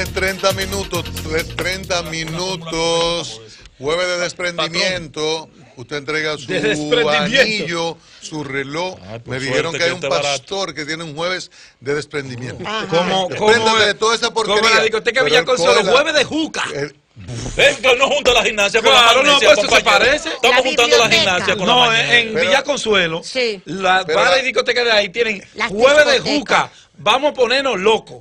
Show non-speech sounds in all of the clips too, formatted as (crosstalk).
en 30 minutos, 30 eh, minutos, jueves de desprendimiento. Usted entrega su anillo, su reloj. Me dijeron que hay un pastor que tiene un jueves de desprendimiento. ¿Cómo, ¿cómo de toda esa porquería. discoteca Villa Consuelo, jueves de juca. Venga, no no a la gimnasia claro, no, pues eso se parece. Estamos juntando la gimnasia con no, en, Villa Consuelo, sí. la y discoteca de ahí tienen jueves de juca. Vamos a ponernos locos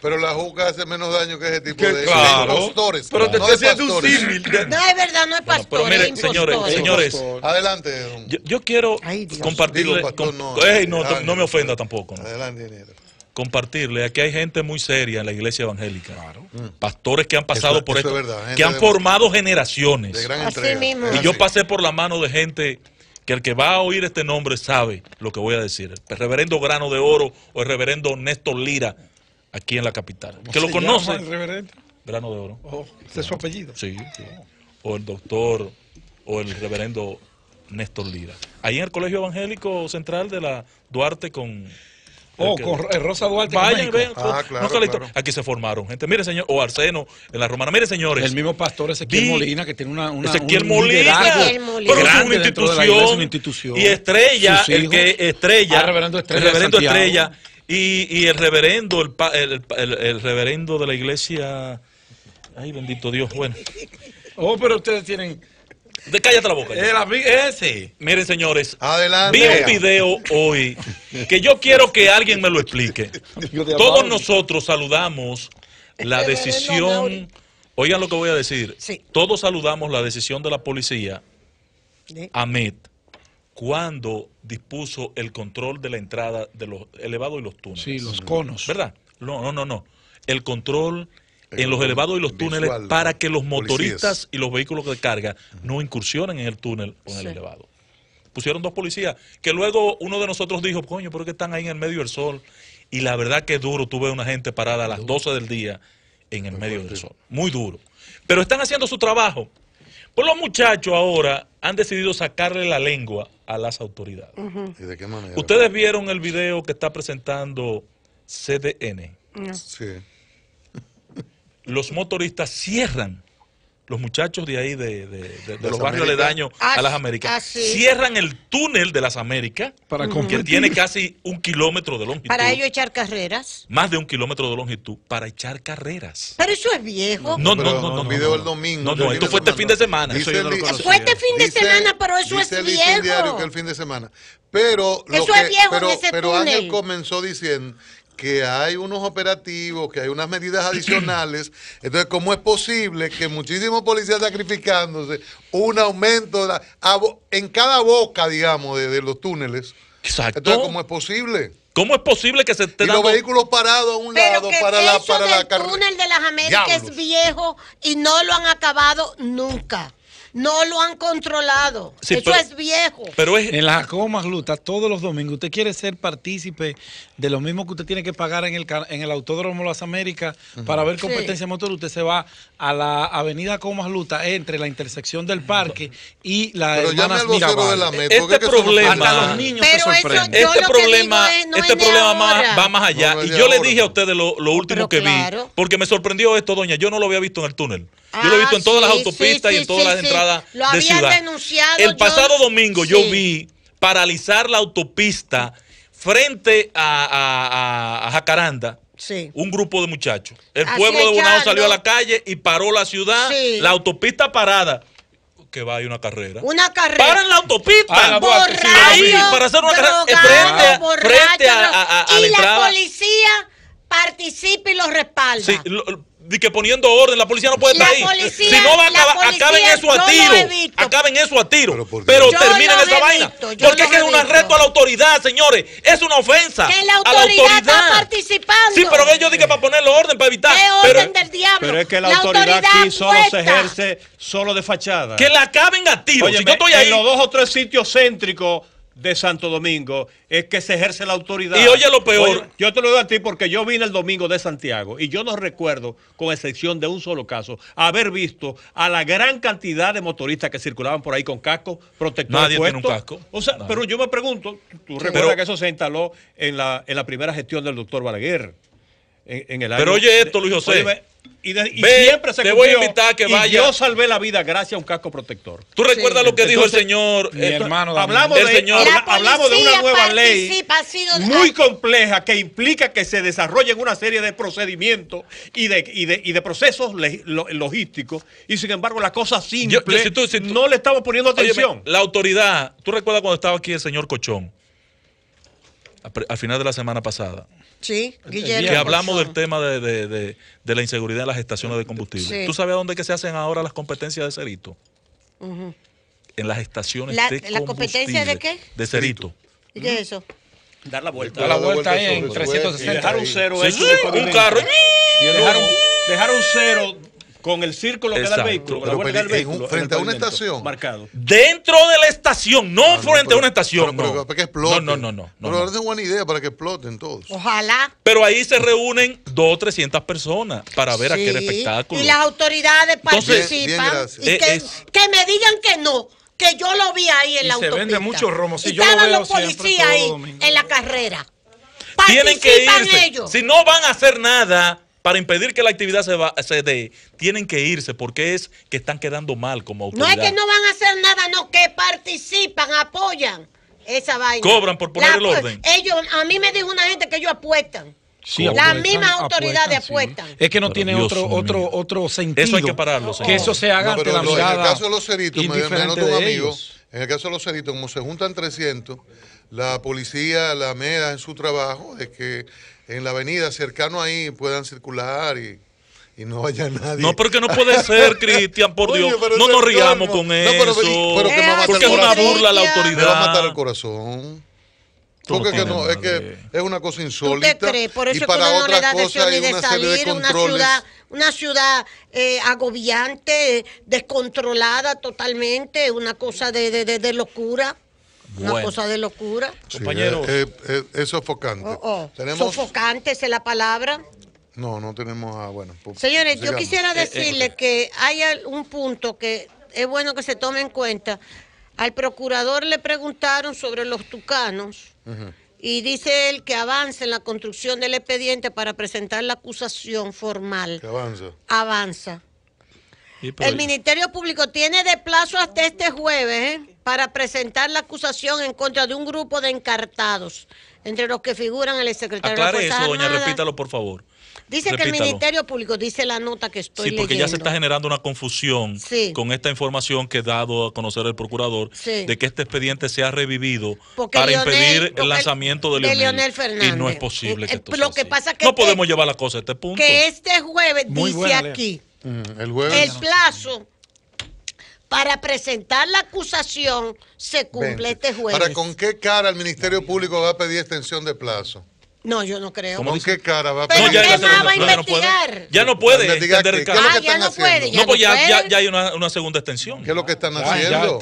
pero, la juca hace menos daño que ese tipo de, claro. Pero te estoy haciendo un símil. No, es verdad, no es pastor. señores, señores. Adelante. Yo, quiero compartirle. no, me ofenda tampoco. Adelante, Compartirle, aquí hay gente muy seria en la iglesia evangélica. Claro. Mm. Pastores que han pasado por esto, que han formado generaciones. Y yo pasé por la mano de gente que el que va a oír este nombre sabe lo que voy a decir. El reverendo Grano de Oro o el reverendo Néstor Lira, aquí en la capital. Que lo conoce. El reverendo? Grano de Oro. Este es su apellido? Sí, sí. O el doctor, o el reverendo Néstor Lira. Ahí en el Colegio Evangélico Central de la Duarte con Oh, con eh, Rosa Duarte. Vayan, vean. Ah, claro, Aquí se formaron gente. Mire, señor, o Arseno en la Romana. Mire, señores. El mismo pastor Ezequiel Molina, que tiene una. una Ezequiel un Molina. Molina. Pero es una institución, una institución. Y Estrella, el que Estrella. Ah, reverendo Estrella. El reverendo Estrella. Y, y, el reverendo, el, el, el, el reverendo de la iglesia. Ay, bendito Dios, bueno. Oh, pero ustedes tienen de, cállate la boca. ese. Miren, señores. Vi un video hoy que yo quiero que alguien me lo explique. (laughs) Todos nosotros saludamos la decisión. Oigan lo que voy a decir. Todos saludamos la decisión de la policía, Ahmed, cuando dispuso el control de la entrada de los elevados y los túneles. Sí, los conos. ¿Verdad? No, no, no, no. El control en los elevados y los túneles para que los motoristas y los vehículos de carga no incursionen en el túnel o en el elevado. Pusieron dos policías que luego uno de nosotros dijo, coño, pero que están ahí en el medio del sol. Y la verdad que es duro, tuve una gente parada a las 12 del día en el medio del sol. Muy duro. Pero están haciendo su trabajo. Pues los muchachos ahora han decidido sacarle la lengua a las autoridades. ¿Y de qué manera? Ustedes vieron el video que está presentando CDN. Sí los motoristas cierran los muchachos de ahí, de, de, de, de los barrios aledaños a ah, las Américas, ah, cierran el túnel de las Américas, para que tiene casi un kilómetro de longitud. Para ello echar carreras. Más de un kilómetro de longitud para echar carreras. Pero eso es viejo. No, no, no. no, no, no el domingo. No, no, esto fue este fin de semana. Eso fue este fin de semana, pero eso es el viejo. diario que el fin de semana. Pero, lo eso que, es viejo pero, en pero Ángel comenzó diciendo que hay unos operativos, que hay unas medidas adicionales. (clears throat) Entonces, ¿cómo es posible que muchísimos policías sacrificándose, un aumento en cada boca, digamos, de, los túneles? Exacto. Entonces, ¿cómo es posible? ¿Cómo es posible que se tenga los vehículos parados a un lado para, la, para la carretera? El túnel de las Américas es viejo y no lo han acabado nunca no lo han controlado. Eso es viejo. Pero es... En la comas, Luta, todos los domingos, usted quiere ser partícipe de lo mismo que usted tiene que pagar en el, en el Autódromo Las Américas para ver competencia motor, usted se va a la Avenida Comas Luta entre la intersección del parque y la de Este problema, este problema, este problema va más allá. y yo le dije a ustedes lo, oh, último que vi, porque me sorprendió esto, doña. Yo no lo había visto en el túnel. Yo lo he visto en ah, todas las autopistas y en todas las entradas de ciudad. El pasado domingo yo vi paralizar la autopista frente a, Jacaranda. Un grupo de muchachos. El pueblo de Bonao salió a la calle y paró la ciudad, la autopista parada que va hay una carrera. Una carrera. Paran la autopista. Ah, ahí, para hacer y la, policía participa y los respalda. Sí, de que poniendo orden, la policía no puede estar ahí. si no va acaben eso a tiro. Acaben eso a tiro. Pero, terminen esa vaina. Porque es que es un arresto a la autoridad, señores. Es una ofensa. Que la autoridad, a la autoridad. está participando. Sí, pero ellos dicen que para ponerle orden, para evitar. ¿Qué pero, orden del diablo? Pero es que la, autoridad, aquí solo se ejerce solo de fachada. Que la acaben a tiro. Oye, yo estoy ahí, en los dos o tres sitios céntricos de Santo Domingo es que se ejerce la autoridad. Y oye lo peor. yo te lo digo a ti porque yo vine el domingo de Santiago y yo no recuerdo, con excepción de un solo caso, haber visto a la gran cantidad de motoristas que circulaban por ahí con casco protector. Nadie tiene un casco. O sea, pero yo me pregunto, tú recuerdas que eso se instaló en la, en la primera gestión del doctor Balaguer. En, el pero oye esto, Luis José. Y, siempre se te voy a que vaya. yo salvé la vida gracias a un casco protector. ¿Tú recuerdas lo que dijo el señor? Eh, hermano. Hablamos, de, hablamos de una nueva ley muy compleja que implica que se desarrollen una serie de procedimientos y de, y de, procesos logísticos. Y sin embargo, la cosa simple no le estamos poniendo atención. la autoridad, ¿tú recuerdas cuando estaba aquí el señor Cochón? Al final de la semana pasada Sí, Guillermo. Que hablamos del tema de, de, de, la inseguridad en las estaciones de combustible. ¿Tú sabes a dónde que se hacen ahora las competencias de Cerito? En las estaciones de combustible. ¿La competencia de qué? De Cerito. ¿Y qué es eso? Mm. Dar la vuelta. Dar la vuelta, en 360. Dejar un cero. Sí, un carro. Dejar dejar un cero con el círculo que da el vehículo. vehículo frente a una estación. Marcado. Dentro de la estación, no, ah, frente a una estación. no. para que exploten. No, no, no. no pero es buena idea para que exploten todos. Ojalá. Pero ahí se reúnen dos o 300 personas para ver aquel espectáculo. Y las autoridades participan. y que, me digan que no que yo lo vi ahí en la se autopista. vende mucho romo. y estaban los policías ahí en la carrera. Tienen que irse. Si no van a hacer nada, para impedir que la actividad se, va, se dé, tienen que irse porque es que están quedando mal como autoridad. No es que no van a hacer nada, no, que participan, apoyan esa vaina. Cobran por poner el orden. Ellos, a mí me dijo una gente que ellos apuestan. Sí, las mismas autoridades apuestan. Es que no tiene otro otro otro sentido. Eso hay que pararlo. Que eso se haga ante la mirada. En el caso de los ceritos, me, amigo en el caso de los ceritos, como se juntan 300, la policía la meda en su trabajo de que en la avenida cercano ahí puedan circular y, y no vaya nadie. No, porque no puede ser, Cristian, por (laughs) Dios. no nos riamos con eso. Pero, pero que no porque es una burla a la autoridad. Me va a matar el corazón. Porque que no, es que es una cosa insólita. Por eso y para que no le da cosa, ni de salir, de una ciudad una ciudad eh, agobiante, descontrolada totalmente, una cosa de, locura. Una cosa de locura. Compañeros. Compañero. Eh, eh, es, sofocante. Oh, oh. Sofocante es la palabra. No, no tenemos a. Bueno, Señores, yo quisiera decirle que hay un punto que es bueno que se tome en cuenta. Al procurador le preguntaron sobre los tucanos. Ajá. Y dice él que avance en la construcción del expediente para presentar la acusación formal. avanza. Avanza. Pues el Ministerio Público tiene de plazo hasta este jueves ¿eh? para presentar la acusación en contra de un grupo de encartados, entre los que figuran el secretario de la eso, doña, repítalo por favor. Dice que el Ministerio Público dice la nota que estoy leyendo. Sí, porque ya se está generando una confusión con esta información que ha dado a conocer el procurador de que este expediente se ha revivido para impedir el lanzamiento de Fernández. Y no es posible que eh, eh, esto Lo que pasa que no podemos llevar la cosa a este punto. Que este jueves dice aquí mm, el, plazo para presentar la acusación se cumple este jueves. ¿Para con qué cara el Ministerio Público va a pedir extensión de plazo? No, yo no creo. ¿Cómo qué cara va a Pero no, ya, ¿qué más va a investigar? Ya no puede ya no puede. Ya ya, ya, hay una, una, segunda extensión. ¿Qué es lo que están ah, haciendo?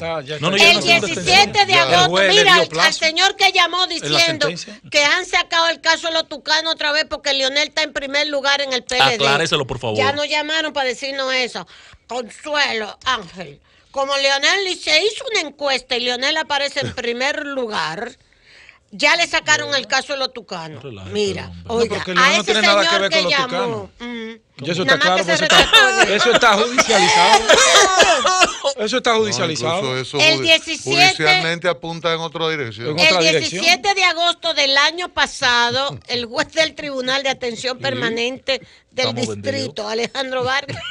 el 17 de agosto, mira, al, señor que llamó diciendo que han sacado el caso de los tucanos otra vez porque Lionel está en primer lugar en el PLD. Acláreselo, por favor. Ya nos llamaron para decirnos eso. Consuelo, Ángel. Como Leonel se hizo una encuesta y Leonel aparece en primer lugar ya le sacaron el caso de los tucanos. Mira, a ese señor que, llamó. Mm, eso, está está, judicializado. eso está judicializado. (laughs) el 17, judicialmente apunta en otra dirección. el 17 de agosto del año pasado, (laughs) el juez del Tribunal de Atención Permanente del Distrito, Alejandro Vargas,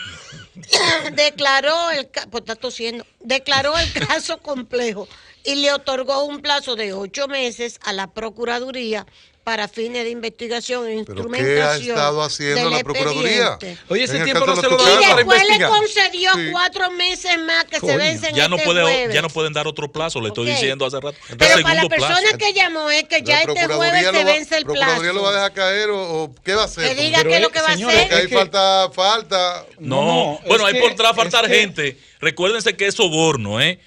(coughs) declaró el, pues, está declaró el caso complejo y le otorgó un plazo de ocho meses a la Procuraduría para fines de investigación e instrumentación. ¿Pero ¿Qué ha estado haciendo la Procuraduría? Oye, ese tiempo no se lo dan para Y después le concedió cuatro meses más que se vencen ya no este Ya no pueden dar otro plazo, le estoy diciendo hace rato. Pero para la persona que llamó es que ya este jueves se vence el plazo. ¿La Procuraduría lo va a dejar caer o, qué va a hacer? Que diga qué es lo que va a hacer. Que hay falta, falta. No, no bueno, ahí podrá faltar gente. Recuérdense que es soborno, ¿eh?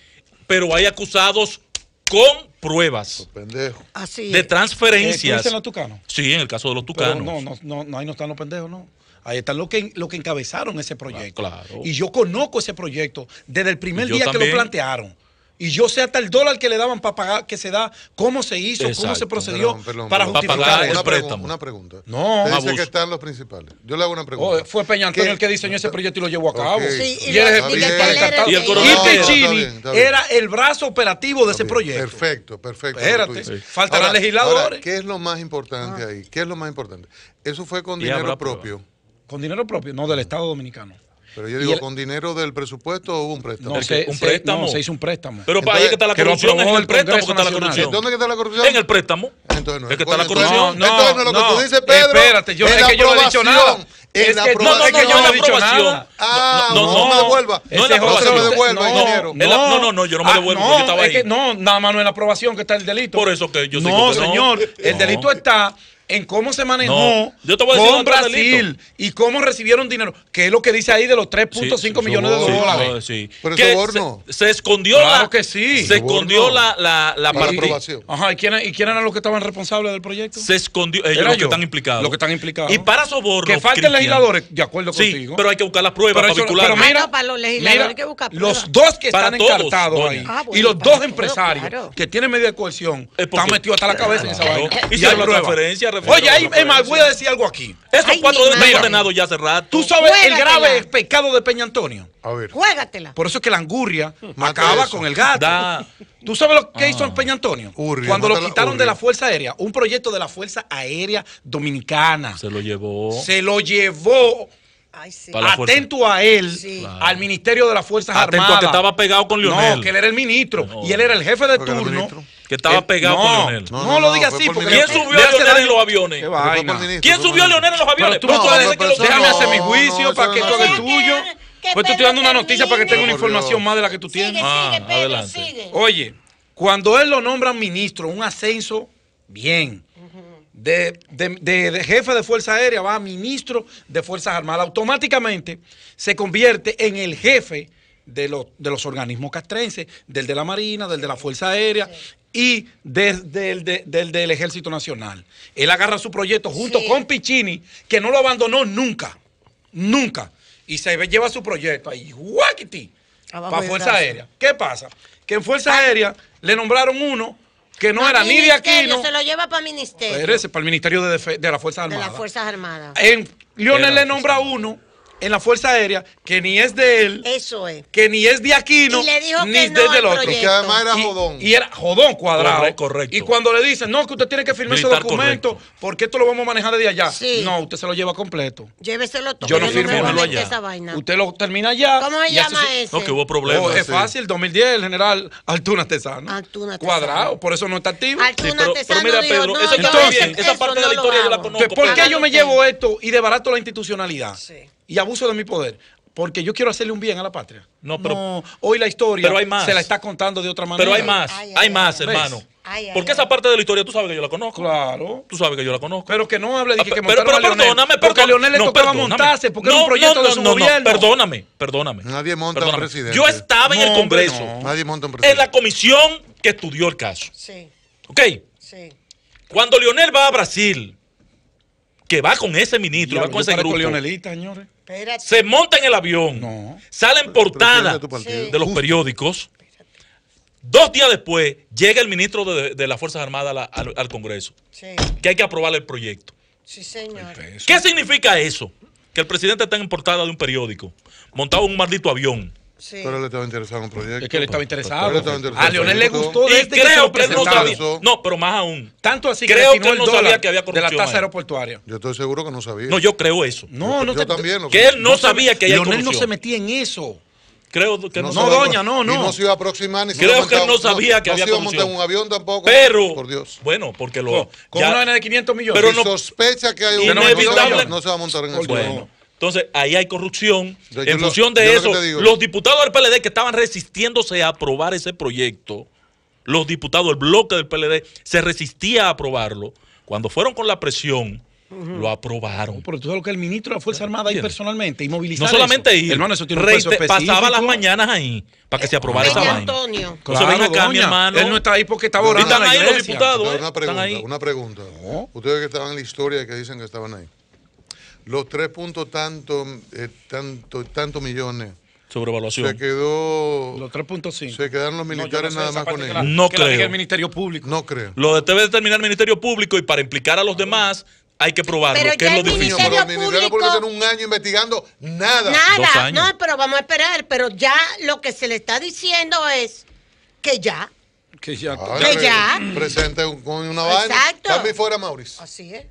pero hay acusados con pruebas de transferencias. en los tucanos? Sí, en el caso de los tucanos. No, no, no, ahí no están los pendejos, no. Ahí están los que, que encabezaron ese proyecto. Ah, y yo conozco ese proyecto desde el primer día que lo plantearon y yo sé hasta el dólar que le daban para pagar, que se da, cómo se hizo, cómo se procedió para justificar el una, préstamo. una pregunta. No, Usted dice que están los principales. Yo le hago una oh, pregunta. fue Peña Antonio el que diseñó ese proyecto y lo llevó a cabo. Sí, y, el Y, era el brazo operativo de ese proyecto. Perfecto, perfecto. Espérate, faltarán legisladores. ¿Qué es lo más importante ah. ahí? ¿Qué es lo más importante? Eso fue con dinero propio. Con dinero propio, no del Estado Dominicano. Pero yo digo, ¿con dinero del presupuesto o hubo un préstamo? No, se, un préstamo. hizo un préstamo. Pero para ahí que está la corrupción, es el préstamo que está la corrupción. ¿Dónde está la corrupción? En el préstamo. Entonces no es que está la corrupción. No, entonces no es lo que tú dices, Pedro. Espérate, yo es que yo no he dicho nada. Es que yo no he dicho nada. Ah, no, no, me devuelva. No, se me devuelva, ingeniero. No, no, no, yo no me devuelvo, yo estaba ahí. No, nada más no es la aprobación que está el delito. Por eso que yo No, señor, el delito está en cómo se manejó Yo te voy a decir con Brasil y cómo recibieron dinero, que es lo que dice ahí de los 3.5 millones de dólares. Sí, Pero que soborno. Se, escondió claro la, que sí. Se escondió la, la, la, aprobación. Ajá, ¿y quiénes quién eran los que estaban responsables del proyecto? Se escondió, ellos los que están implicados. Los que están implicados. Y para soborno. Que falten legisladores, de acuerdo contigo. pero hay que buscar las pruebas para vincular. Pero mira, ah, para los legisladores hay que buscar pruebas. Los dos que están encartados ahí ah, y los dos empresarios que tienen medio de coerción están metidos hasta la cabeza en esa vaina. Y se la referencia, Oye, ahí, voy a decir algo aquí. Estos cuatro deben estar ordenado ya hace rato. Tú sabes el grave pecado de Peña Antonio. A ver. Juégatela. Por eso es que la angurria ah, pues acaba con el gato. ¿Tú sabes lo que ah. hizo Peña Antonio? Cuando lo quitaron de la Fuerza Aérea, un proyecto de la Fuerza Aérea Dominicana. Se lo llevó. Se lo llevó. Atento a él, al Ministerio de las Fuerzas Atento Armadas. A que estaba pegado con Leonel. No, que él era el ministro y él era el jefe de turno. Que estaba eh, pegado con Leonel. No, lo diga así. Porque ¿Quién subió a Leonel en los aviones? ¿Quién subió a Leonel en los aviones? déjame hacer mi juicio para que esto el tuyo. Pues te estoy dando una noticia para que tenga una información más de la que tú tienes. Ah, adelante. Oye, cuando él lo nombra ministro, un ascenso, bien de, jefe de Fuerza Aérea va a ministro de Fuerzas Armadas. Automáticamente se convierte en el jefe de, los, organismos castrenses, del de la Marina, del de la Fuerza Aérea y desde el del, del, Ejército Nacional. Él agarra su proyecto junto con Pichini, que no lo abandonó nunca, nunca. Y se lleva su proyecto ahí, ¡guaquiti! Para Fuerza Aérea. ¿Qué pasa? Que en Fuerza Aérea le nombraron uno que no era ni de aquí. No, se lo lleva para el ministerio. para el Ministerio de, de las Fuerzas Armadas. De las Fuerzas Armadas. En, Lionel le nombra uno en la Fuerza Aérea que ni es de él. Eso es. Que ni es de Aquino. Y le dijo ni que no es del otro. Que además era jodón. Y, era jodón cuadrado. Correcto, Y cuando le dicen, no, que usted tiene que firmar ese documento ¿por porque esto lo vamos a manejar desde allá. No, usted se lo lleva completo. Lléveselo todo. Yo no firmo no allá. Usted lo termina allá. ¿Cómo se llama eso? ese? No, que hubo problemas. Oh, es fácil. fácil, 2010, el general Altuna Tesano. Altuna Tesano. Cuadrado, por eso no está activo. Altuna pero, mira, Pedro, esa parte de la historia yo la conozco. Pues, ¿Por qué yo me llevo esto y debarato la institucionalidad? Sí y abuso de mi poder porque yo quiero hacerle un bien a la patria. No, pero hoy la historia se la está contando de otra manera. Pero hay más, hay más, hermano. porque esa parte de la historia tú sabes que yo la conozco. Claro. Tú sabes que yo la conozco. Pero que no hable de que, a, ah, que pero, pero, perdóname, porque a Leonel le no, tocaba perdóname. montarse porque no, era un proyecto de su gobierno. perdóname, perdóname. Nadie monta un presidente. Yo estaba en el Congreso. Nadie monta un presidente. En la comisión que estudió el caso. Sí. ¿Ok? Sí. Cuando Lionel va a Brasil, que va con ese ministro, va con ese grupo. Se monta en el avión, Sale en portada de los periódicos. Dos días después llega el ministro de, las Fuerzas Armadas al, Congreso, que hay que aprobar el proyecto. Sí, señor. ¿Qué significa eso? Que el presidente está en portada de un periódico, montado en un maldito avión. Sí. Pero él estaba interesado en un proyecto. Es que él estaba interesado. A ah, Leonel le gustó y este creo que, no sabía. No, pero más aún. Tanto así que, que él no sabía que había corrupción. De la tasa aeroportuaria. Yo estoy seguro que no sabía. No, yo creo eso. No, no yo también. Que él no, sabía que había Leonel no se metía en eso. Creo que no, doña, no, no. no se iba a aproximar ni Creo que no sabía que había corrupción. No se iba a montar un avión tampoco. Pero, por Dios. Bueno, porque lo. Con una de 500 millones. Pero sospecha que hay un. No se va a montar en el avión. Entonces, ahí hay corrupción. en función de eso, los diputados del PLD que estaban resistiéndose a aprobar ese proyecto, los diputados, del bloque del PLD, se resistía a aprobarlo. Cuando fueron con la presión, lo aprobaron. Pero tú sabes lo que el ministro de la Fuerza Armada ahí personalmente y No solamente ahí, hermano, eso tiene un peso pasaba las mañanas ahí para que se aprobara esa vaina. Antonio. Claro, ven acá, mi hermano. Él no está ahí porque está borrando. Están ahí los diputados. Una ¿eh? pregunta, una pregunta. Ustedes que estaban en la historia que dicen que estaban ahí los tres puntos eh, tanto, tanto, millones. Sobrevaluación. Se quedó. Los 3.5. Se quedaron los militares nada más con ellos. no creo. el Ministerio Público. No creo. Lo debe determinar el Ministerio Público y para implicar a los demás hay que probarlo, pero que es lo difícil. Pero el Ministerio Público tiene un año investigando nada. Nada, no, pero vamos a esperar. Pero ya lo que se le está diciendo es que ya. Que ya. que ya. Presente con una vaina. Exacto. fuera Mauricio. Así es.